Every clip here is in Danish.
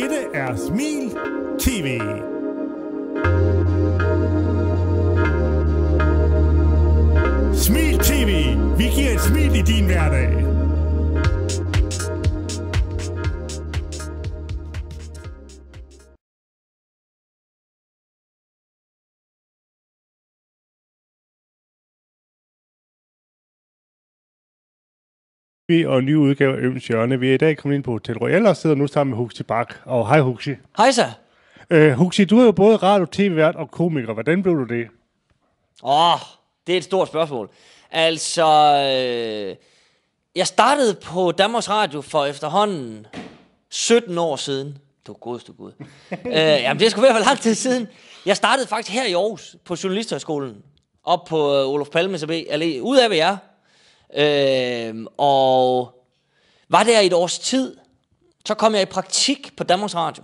Dette er Smil TV. Smil TV. Vi giver et smil i din hverdag. Vi og en ny udgave af Øvens Hjørne. Vi er i dag kommet ind på Hotel Royal og sidder nu sammen med Huxi Bak. Og hej Huxi. Hej så. Øh, Huxi, du er jo både radio, tv-vært og komiker. Hvordan blev du det? Åh, oh, det er et stort spørgsmål. Altså, øh, jeg startede på Danmarks Radio for efterhånden 17 år siden. Du god, du god. øh, jamen, det er sgu være for lang tid siden. Jeg startede faktisk her i Aarhus på Journalisthøjskolen, op på øh, Olof Palmes Allé, Ud af jeg jer Øh, og var der i et års tid, så kom jeg i praktik på Danmarks Radio.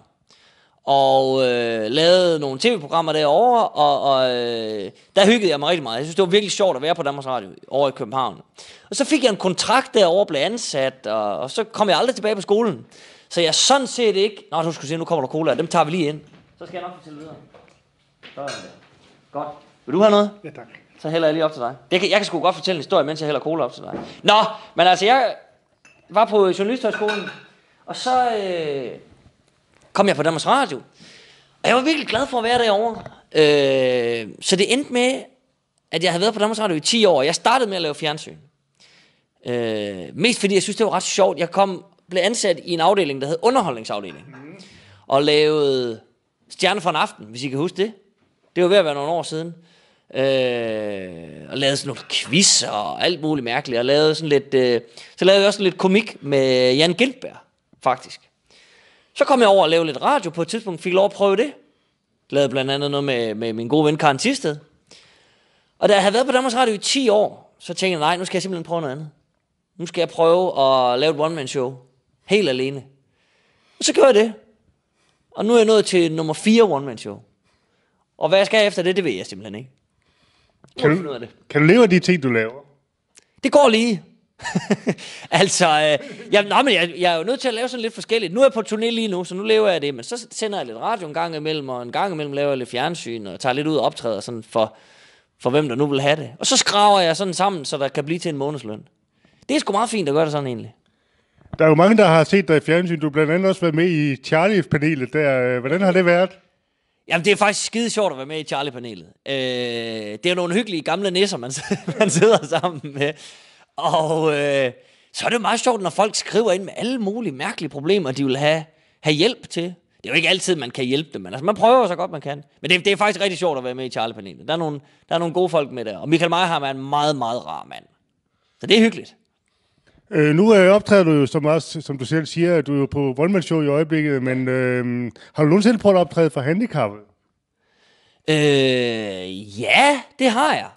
Og øh, lavede nogle tv-programmer derovre, og, og øh, der hyggede jeg mig rigtig meget. Jeg synes, det var virkelig sjovt at være på Danmarks Radio over i København. Og så fik jeg en kontrakt derovre, blev ansat, og, og så kom jeg aldrig tilbage på skolen. Så jeg sådan set ikke... Nå, du skulle se, nu kommer der cola, dem tager vi lige ind. Så skal jeg nok fortælle videre. er der. Godt. Vil du have noget? Ja, tak så hælder jeg lige op til dig. Jeg kan, jeg kan sgu godt fortælle en historie, mens jeg hælder cola op til dig. Nå, men altså, jeg var på journalisthøjskolen, og så øh, kom jeg på Danmarks Radio. Og jeg var virkelig glad for at være derovre. Øh, så det endte med, at jeg havde været på Danmarks Radio i 10 år, og jeg startede med at lave fjernsyn. Øh, mest fordi jeg synes, det var ret sjovt. Jeg kom, blev ansat i en afdeling, der hed underholdningsafdeling. Og lavede Stjerne for en aften, hvis I kan huske det. Det var ved at være nogle år siden. Øh, og lavede sådan nogle quiz og alt muligt mærkeligt. Og lavede sådan lidt, øh, så lavede jeg også lidt komik med Jan Gildberg, faktisk. Så kom jeg over og lavede lidt radio på et tidspunkt, fik lov at prøve det. Lavede blandt andet noget med, med min gode ven Karen Tisted. Og da jeg havde været på Danmarks Radio i 10 år, så tænkte jeg, nej, nu skal jeg simpelthen prøve noget andet. Nu skal jeg prøve at lave et one-man-show. Helt alene. Og så gør jeg det. Og nu er jeg nået til nummer 4 one-man-show. Og hvad jeg skal efter det, det ved jeg simpelthen ikke. Kan du, det. kan du leve af de ting, du laver? Det går lige. altså, øh, jamen, nej, men jeg, jeg er jo nødt til at lave sådan lidt forskelligt. Nu er jeg på turné lige nu, så nu lever jeg det, men så sender jeg lidt radio en gang imellem, og en gang imellem laver jeg lidt fjernsyn, og tager lidt ud og optræder sådan for, for hvem der nu vil have det. Og så skraver jeg sådan sammen, så der kan blive til en månedsløn. Det er sgu meget fint at gøre det sådan egentlig. Der er jo mange, der har set dig i fjernsyn. Du har blandt andet også været med i Charlie-panelet der. Hvordan har det været? Jamen, det er faktisk skide sjovt at være med i Charlie-panelet. Øh, det er nogle hyggelige gamle nisser, man, man sidder sammen med. Og øh, så er det meget sjovt, når folk skriver ind med alle mulige mærkelige problemer, de vil have, have hjælp til. Det er jo ikke altid, man kan hjælpe dem, men altså, man prøver så godt, man kan. Men det, det er faktisk rigtig sjovt at være med i Charlie-panelet. Der er nogle, der er nogle gode folk med der. Og Michael Meyer har er en meget, meget rar mand. Så det er hyggeligt. Øh, nu øh, optræder du jo, som, også, som du selv siger, at du er jo på Voldemans show i øjeblikket, men øh, har du nogensinde prøvet at optræde for handicappet? Øh, ja, det har jeg.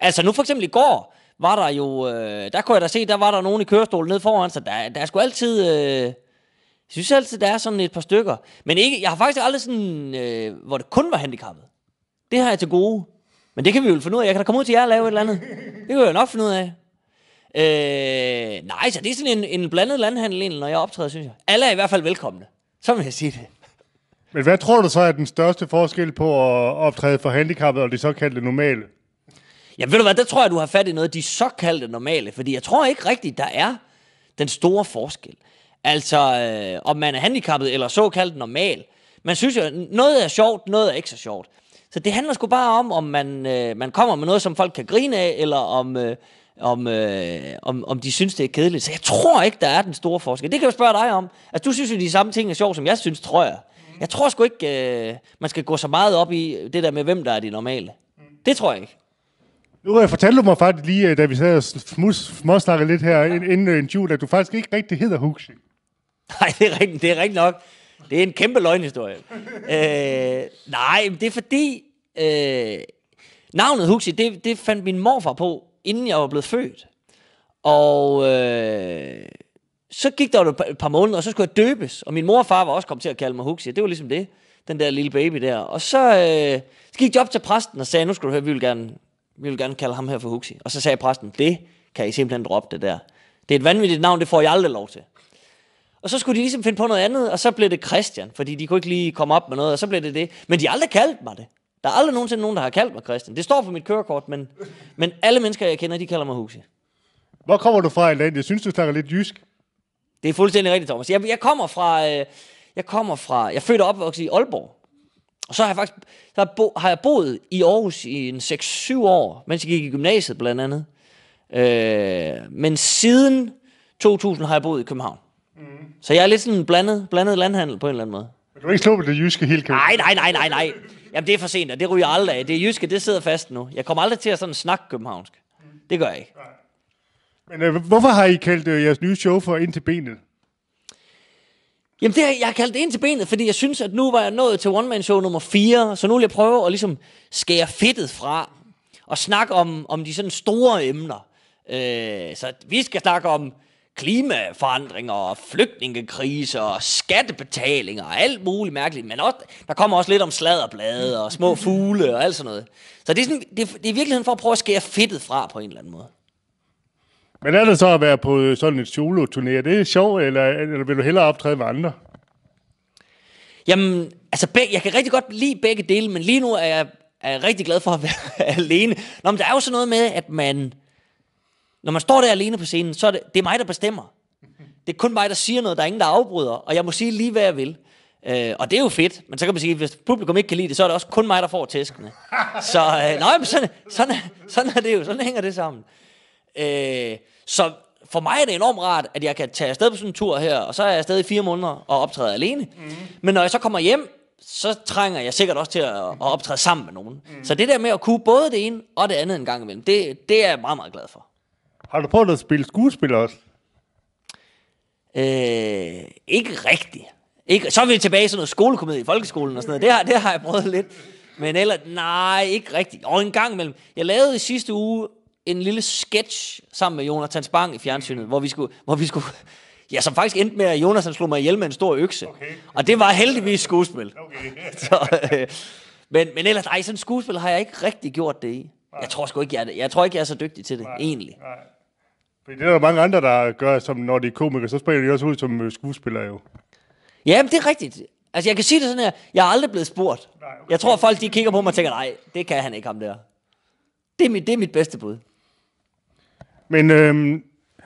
Altså nu for eksempel i går, var der jo, øh, der kunne jeg da se, der var der nogen i kørestolen nede foran, så der, der er sgu altid, øh, jeg synes altid, der er sådan et par stykker. Men ikke, jeg har faktisk aldrig sådan, øh, hvor det kun var handicappet. Det har jeg til gode. Men det kan vi jo finde ud af. Jeg kan da komme ud til jer og lave et eller andet. Det kan vi jo nok finde ud af. Øh, nej, så det er sådan en, en blandet landhandel egentlig, når jeg optræder, synes jeg. Alle er i hvert fald velkomne. Så vil jeg sige det. Men hvad tror du så er den største forskel på at optræde for handicappede og de såkaldte normale? Ja, ved du hvad, der tror jeg, du har fat i noget af de såkaldte normale, fordi jeg tror ikke rigtigt, der er den store forskel. Altså, øh, om man er handicappet eller såkaldt normal. Man synes jo, noget er sjovt, noget er ikke så sjovt. Så det handler sgu bare om, om man, øh, man kommer med noget, som folk kan grine af, eller om, øh, om, øh, om, om de synes, det er kedeligt. Så jeg tror ikke, der er den store forskel. Det kan jeg spørge dig om. Altså, du synes jo, de samme ting er sjov, som jeg synes, tror jeg. Jeg tror sgu ikke, øh, man skal gå så meget op i det der med, hvem der er de normale. Det tror jeg ikke. Nu jeg fortalt mig faktisk lige, øh, da vi sad og småsnakkede lidt her ja. inden øh, en jul, at du faktisk ikke rigtig hedder Huxi. Nej, det er rigtigt, det er rigtigt nok. Det er en kæmpe løgnhistorie. øh, nej, det er fordi... Øh, navnet Huxi, det, det fandt min morfar på, inden jeg var blevet født. Og øh, så gik der jo et par måneder, og så skulle jeg døbes. Og min mor og far var også kommet til at kalde mig Huxi. Det var ligesom det, den der lille baby der. Og så, øh, så gik jeg op til præsten og sagde, nu skal du høre, vi vil gerne, vi vil gerne kalde ham her for Huxi. Og så sagde præsten, det kan I simpelthen droppe det der. Det er et vanvittigt navn, det får jeg aldrig lov til. Og så skulle de ligesom finde på noget andet, og så blev det Christian, fordi de kunne ikke lige komme op med noget, og så blev det det. Men de aldrig kaldte mig det. Der er aldrig nogensinde nogen, der har kaldt mig Christian. Det står på mit kørekort, men, men alle mennesker, jeg kender, de kalder mig Husi. Hvor kommer du fra i landet? Jeg synes, du snakker lidt jysk. Det er fuldstændig rigtigt, Thomas. Jeg, jeg kommer fra... Øh, jeg kommer fra... Jeg fødte født og opvokset i Aalborg. Og så har jeg faktisk så har, bo, har jeg boet i Aarhus i en 6-7 år, mens jeg gik i gymnasiet blandt andet. Øh, men siden 2000 har jeg boet i København. Mm. Så jeg er lidt sådan blandet, blandet landhandel på en eller anden måde. Men du er ikke slå på det jyske helt, kan Nej, nej, nej, nej, nej. Jamen, det er for sent, og det ryger aldrig af. Det er jyske, det sidder fast nu. Jeg kommer aldrig til at sådan snakke københavnsk. Mm. Det gør jeg ikke. Men øh, hvorfor har I kaldt øh, jeres nye show for Ind til benet? Jamen, det, jeg har kaldt det ind til benet, fordi jeg synes, at nu var jeg nået til one-man-show nummer 4, så nu vil jeg prøve at ligesom skære fedtet fra og snakke om, om de sådan store emner. Øh, så vi skal snakke om klimaforandringer og flygtningekriser og skattebetalinger og alt muligt mærkeligt. Men også, der kommer også lidt om sladderblade og små fugle og alt sådan noget. Så det er, sådan, det, det er i virkeligheden for at prøve at skære fedtet fra på en eller anden måde. Men er det så at være på øh, sådan et solo-turné? Er det sjovt, eller, eller vil du hellere optræde med andre? Jamen, altså, jeg kan rigtig godt lide begge dele, men lige nu er jeg, er jeg rigtig glad for at være alene. Nå, men der er jo sådan noget med, at man når man står der alene på scenen, så er det, det er mig, der bestemmer. Det er kun mig, der siger noget, der er ingen, der afbryder, og jeg må sige lige, hvad jeg vil. Øh, og det er jo fedt, men så kan man sige, at hvis publikum ikke kan lide det, så er det også kun mig, der får tæskene. Så øh, nej, men sådan, sådan, sådan er det jo, sådan hænger det sammen. Øh, så for mig er det enormt rart, at jeg kan tage afsted på sådan en tur her, og så er jeg afsted i fire måneder og optræder alene. Mm. Men når jeg så kommer hjem, så trænger jeg sikkert også til at, at optræde sammen med nogen. Mm. Så det der med at kunne både det ene og det andet en gang imellem, det, det er jeg meget, meget glad for. Har du prøvet at spille skuespil også? Øh, ikke rigtigt. Ikke, så er vi tilbage sådan noget skolekomedie i folkeskolen og sådan noget. Det har, det har jeg prøvet lidt. Men eller nej, ikke rigtigt. Og en gang imellem. Jeg lavede i sidste uge en lille sketch sammen med Jonathan Spang i fjernsynet, hvor vi skulle, hvor vi skulle Ja, som faktisk endte med, at Jonas han slog mig ihjel med en stor økse. Okay. Og det var heldigvis skuespil. Okay. så, øh, men, men ellers, ej, sådan skuespil har jeg ikke rigtig gjort det i. Nej. Jeg tror sgu ikke, jeg er Jeg tror ikke, jeg er så dygtig til det, nej. egentlig. Nej. Fordi det er der mange andre, der gør, som når de er komikere, så spiller de også ud som øh, skuespillere jo. Ja, men det er rigtigt. Altså, jeg kan sige det sådan her. Jeg er aldrig blevet spurgt. Nej, okay. Jeg tror, folk de kigger på mig og tænker, nej, det kan han ikke, ham der. Det er mit, det er mit bedste bud. Men øhm,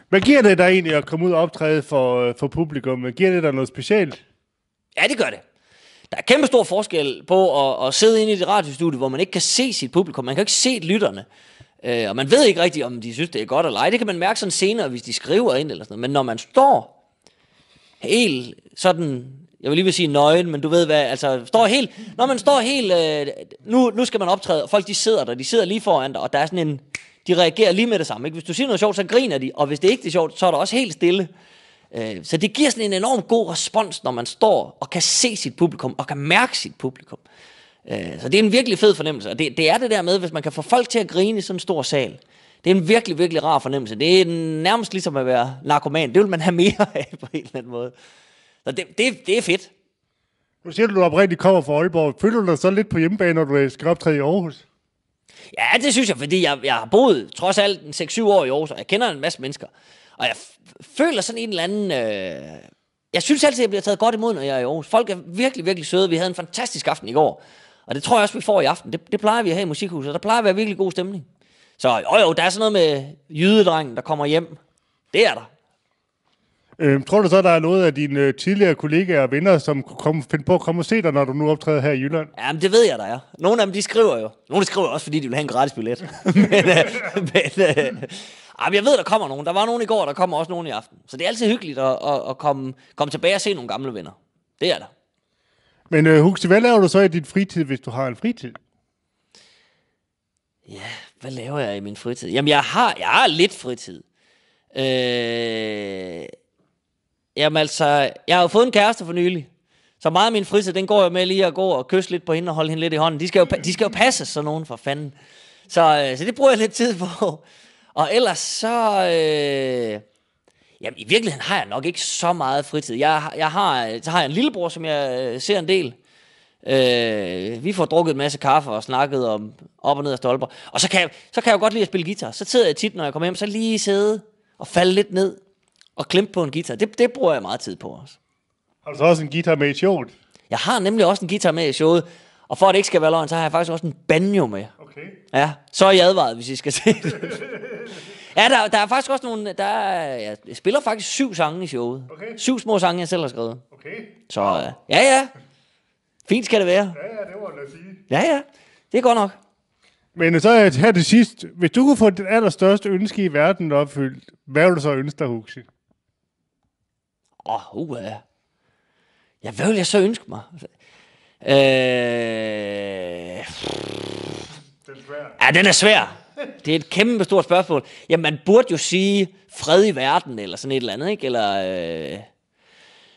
hvad giver det dig egentlig at komme ud og optræde for, øh, for publikum? Hvad giver det dig noget specielt? Ja, det gør det. Der er kæmpe stor forskel på at, at sidde inde i et radiostudie, hvor man ikke kan se sit publikum. Man kan ikke se lytterne. Øh, og man ved ikke rigtigt, om de synes, det er godt eller ej. Det kan man mærke sådan senere, hvis de skriver ind eller sådan noget. Men når man står helt sådan, jeg vil lige vil sige nøgen, men du ved hvad, altså står helt, når man står helt, øh, nu, nu skal man optræde, og folk de sidder der, de sidder lige foran dig, og der er sådan en, de reagerer lige med det samme. Ikke? Hvis du siger noget sjovt, så griner de, og hvis det ikke er sjovt, så er der også helt stille. Øh, så det giver sådan en enorm god respons, når man står og kan se sit publikum, og kan mærke sit publikum. Øh, så det er en virkelig fed fornemmelse, og det, det er det der med, hvis man kan få folk til at grine i sådan en stor sal. Det er en virkelig, virkelig rar fornemmelse. Det er nærmest ligesom at være narkoman. Det vil man have mere af på en eller anden måde. Så det, det, det er fedt. Nu siger du, du oprindeligt kommer fra Aalborg. Føler du dig så lidt på hjemmebane, når du skal optræde i Aarhus? Ja, det synes jeg, fordi jeg, jeg har boet trods alt 6-7 år i Aarhus, og jeg kender en masse mennesker. Og jeg føler sådan en eller anden... Øh... Jeg synes altid, jeg bliver taget godt imod, når jeg er i Aarhus. Folk er virkelig, virkelig søde. Vi havde en fantastisk aften i går. Og det tror jeg også, vi får i aften. Det, det plejer vi at have i musikhuset. Der plejer at være virkelig god stemning. Så jo, jo, der er sådan noget med jydedrengen, der kommer hjem. Det er der. Øhm, tror du så, der er noget af dine øh, tidligere kollegaer og venner, som kunne komme, finde på at komme og se dig, når du nu optræder her i Jylland? Jamen, det ved jeg, der er. Nogle af dem, de skriver jo. Nogle de skriver også, fordi de vil have en gratis billet. men, øh, men øh, jeg ved, der kommer nogen. Der var nogen i går, og der kommer også nogen i aften. Så det er altid hyggeligt at, at, at komme, komme tilbage og se nogle gamle venner. Det er der. Men øh, Huxi, hvad laver du så i din fritid, hvis du har en fritid? Ja, hvad laver jeg i min fritid? Jamen, jeg har, jeg har lidt fritid. Øh, jamen altså, jeg har jo fået en kæreste for nylig. Så meget af min fritid, den går jeg med lige at gå og kysse lidt på hende og holde hende lidt i hånden. De skal jo, de skal jo passe sådan nogen for fanden. Så, øh, så det bruger jeg lidt tid på. Og ellers så... Øh, Jamen, i virkeligheden har jeg nok ikke så meget fritid. Jeg, jeg har, så har jeg en lillebror, som jeg øh, ser en del. Øh, vi får drukket en masse kaffe og snakket om op og ned af stolper. Og så kan, jeg, så kan jeg jo godt lide at spille guitar. Så sidder jeg tit, når jeg kommer hjem, så lige sidde og falde lidt ned og klemme på en guitar. Det, det bruger jeg meget tid på også. Har du så også en guitar med i showet? Jeg har nemlig også en guitar med i showet. Og for at det ikke skal være løgn, så har jeg faktisk også en banjo med. Okay. Ja, så er jeg advaret, hvis I skal se det. Ja, der, der er faktisk også nogle... Der er, jeg spiller faktisk syv sange i showet. Okay. Syv små sange, jeg selv har skrevet. Okay. Så øh, ja, ja. Fint skal det være. Ja, ja, det var det at sige. Ja, ja. Det er godt nok. Men så her til sidst, hvis du kunne få det allerstørste ønske i verden opfyldt, hvad ville du så ønske dig, Huxi? Åh, oh, uh, ja, hvad ville jeg så ønske mig? Øh... Den er svær. Ja, den er svær. Det er et kæmpe stort spørgsmål. Jamen, man burde jo sige fred i verden, eller sådan et eller andet, ikke? Eller, øh...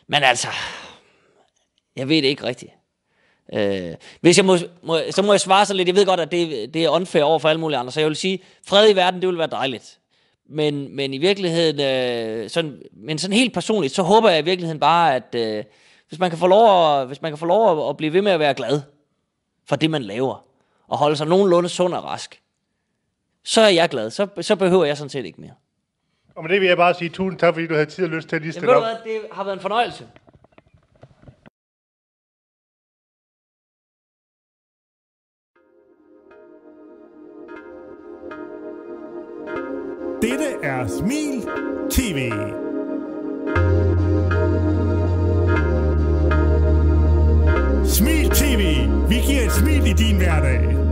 Men altså, jeg ved det ikke rigtigt. Øh, hvis jeg må, må, så må jeg svare så lidt. Jeg ved godt, at det, det er unfair over for alle mulige andre, så jeg vil sige, fred i verden, det ville være dejligt. Men, men i virkeligheden, øh, sådan, men sådan helt personligt, så håber jeg i virkeligheden bare, at øh, hvis, man kan få lov at, hvis man kan få lov at, at blive ved med at være glad for det, man laver, og holde sig nogenlunde sund og rask, så er jeg glad. Så, så behøver jeg sådan set ikke mere. Og med det vil jeg bare sige tusind tak, fordi du havde tid og lyst til at lige stille op. Hvad, det har været en fornøjelse. Dette er Smil TV. Smil TV. Vi giver et smil i din hverdag.